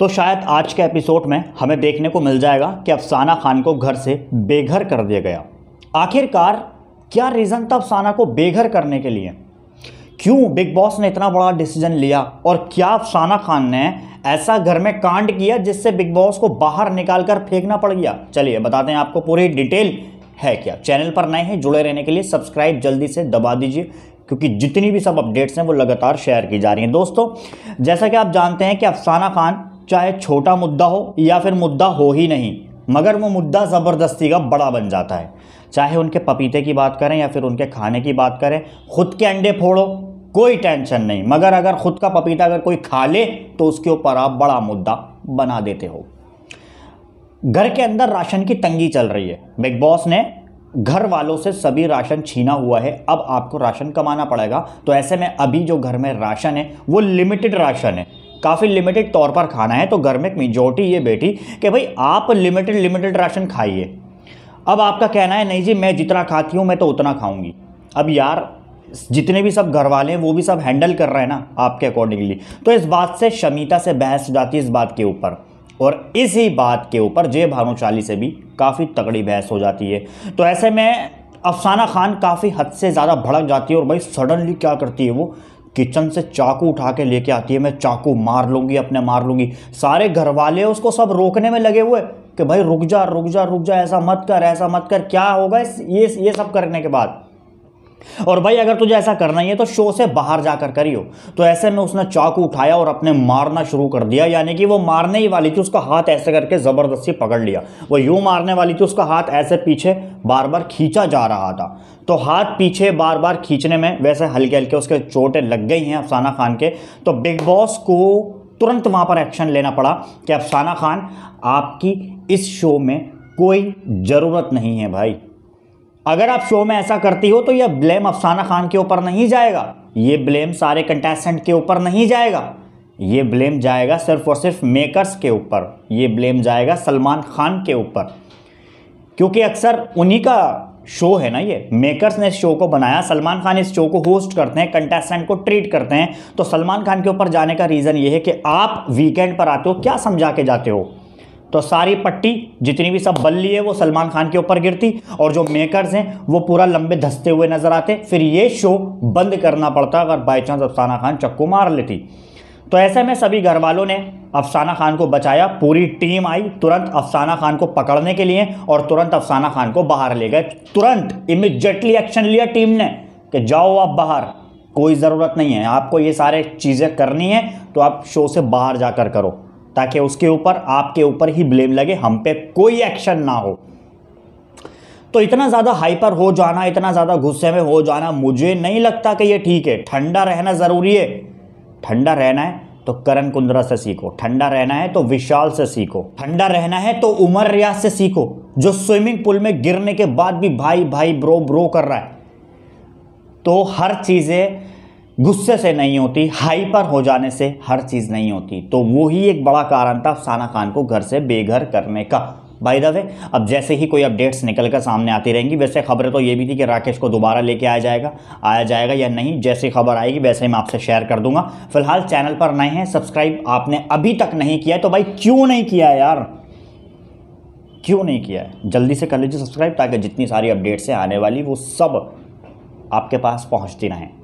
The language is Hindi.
तो शायद आज के एपिसोड में हमें देखने को मिल जाएगा कि अफसाना खान को घर से बेघर कर दिया गया आखिरकार क्या रीज़न था अफसाना को बेघर करने के लिए क्यों बिग बॉस ने इतना बड़ा डिसीजन लिया और क्या अफसाना खान ने ऐसा घर में कांड किया जिससे बिग बॉस को बाहर निकाल कर फेंकना पड़ गया चलिए बताते हैं आपको पूरी डिटेल है क्या चैनल पर नए हैं जुड़े रहने के लिए सब्सक्राइब जल्दी से दबा दीजिए क्योंकि जितनी भी सब अपडेट्स हैं वो लगातार शेयर की जा रही हैं दोस्तों जैसा कि आप जानते हैं कि अफसाना खान चाहे छोटा मुद्दा हो या फिर मुद्दा हो ही नहीं मगर वो मुद्दा ज़बरदस्ती का बड़ा बन जाता है चाहे उनके पपीते की बात करें या फिर उनके खाने की बात करें खुद के अंडे फोड़ो कोई टेंशन नहीं मगर अगर खुद का पपीता अगर कोई खा ले तो उसके ऊपर आप बड़ा मुद्दा बना देते हो घर के अंदर राशन की तंगी चल रही है बिग बॉस ने घर वालों से सभी राशन छीना हुआ है अब आपको राशन कमाना पड़ेगा तो ऐसे में अभी जो घर में राशन है वो लिमिटेड राशन है काफ़ी लिमिटेड तौर पर खाना है तो घर में एक मेजोरिटी ये बैठी कि भाई आप लिमिटेड लिमिटेड राशन खाइए अब आपका कहना है नहीं जी मैं जितना खाती हूँ मैं तो उतना खाऊंगी अब यार जितने भी सब घर वाले हैं वो भी सब हैंडल कर रहे हैं ना आपके अकॉर्डिंगली तो इस बात से शमीता से बहस हो जाती है इस बात के ऊपर और इसी बात के ऊपर जय भानुशाली से भी काफ़ी तगड़ी बहस हो जाती है तो ऐसे में अफसाना खान काफ़ी हद से ज़्यादा भड़क जाती है और भाई सडनली क्या करती है वो किचन से चाकू उठा के लेके आती है मैं चाकू मार लूँगी अपने मार लूँगी सारे घर वाले उसको सब रोकने में लगे हुए कि भाई रुक जा रुक जा रुक जा ऐसा मत कर ऐसा मत कर क्या होगा इस ये ये सब करने के बाद और भाई अगर तुझे ऐसा करना ही है तो शो से बाहर जाकर करियो तो ऐसे में उसने चाकू उठाया और अपने मारना शुरू कर दिया यानी कि वो मारने ही वाली थी उसका हाथ ऐसे करके ज़बरदस्ती पकड़ लिया वो यूं मारने वाली थी उसका हाथ ऐसे पीछे बार बार खींचा जा रहा था तो हाथ पीछे बार बार खींचने में वैसे हल्के हल्के उसके चोटें लग गई हैं अफसाना खान के तो बिग बॉस को तुरंत वहाँ पर एक्शन लेना पड़ा कि अफसाना खान आपकी इस शो में कोई ज़रूरत नहीं है भाई अगर आप शो में ऐसा करती हो तो यह ब्लेम अफसाना खान के ऊपर नहीं जाएगा ये ब्लेम सारे कंटेस्टेंट के ऊपर नहीं जाएगा ये ब्लेम जाएगा सिर्फ और सिर्फ मेकर्स के ऊपर ये ब्लेम जाएगा सलमान खान के ऊपर क्योंकि अक्सर उन्हीं का शो है ना ये मेकर्स ने इस शो को बनाया सलमान खान इस शो को होस्ट करते हैं कंटेस्टेंट को ट्रीट करते हैं तो सलमान खान के ऊपर जाने का रीज़न ये है कि आप वीकेंड पर आते हो क्या समझा के जाते हो तो सारी पट्टी जितनी भी सब बल्ली है वो सलमान खान के ऊपर गिरती और जो मेकर्स हैं वो पूरा लंबे धसते हुए नजर आते फिर ये शो बंद करना पड़ता अगर बाई चांस अफसाना खान चक्कू मार लेती तो ऐसे में सभी घर वालों ने अफसाना खान को बचाया पूरी टीम आई तुरंत अफसाना खान को पकड़ने के लिए और तुरंत अफसाना खान को बाहर ले गए तुरंत इमिजिएटली एक्शन लिया टीम ने कि जाओ आप बाहर कोई ज़रूरत नहीं है आपको ये सारे चीज़ें करनी है तो आप शो से बाहर जाकर करो ताकि उसके ऊपर आपके ऊपर ही ब्लेम लगे हम पे कोई एक्शन ना हो तो इतना ज़्यादा हाइपर हो जाना इतना ज़्यादा गुस्से में हो जाना मुझे नहीं लगता कि ये ठीक है ठंडा रहना ज़रूरी है ठंडा रहना है तो करण कुंद्रा से सीखो ठंडा रहना है तो विशाल से सीखो ठंडा रहना है तो उमर रियाज से सीखो जो स्विमिंग पूल में गिरने के बाद भी भाई भाई ब्रो ब्रो कर रहा है तो हर चीज़ें गुस्से से नहीं होती हाइपर हो जाने से हर चीज़ नहीं होती तो वो ही एक बड़ा कारण था अफसाना खान को घर से बेघर करने का भाई द वे अब जैसे ही कोई अपडेट्स निकल कर सामने आती रहेंगी वैसे खबरें तो ये भी थी कि राकेश को दोबारा लेके आया जाएगा आया जाएगा या नहीं जैसी खबर आएगी वैसे ही मैं आपसे शेयर कर दूंगा फिलहाल चैनल पर नए हैं सब्सक्राइब आपने अभी तक नहीं किया है तो भाई क्यों नहीं किया है यार क्यों नहीं किया है जल्दी से कर लीजिए सब्सक्राइब ताकि जितनी सारी अपडेट्स हैं आने वाली वो सब आपके पास पहुँचती रहें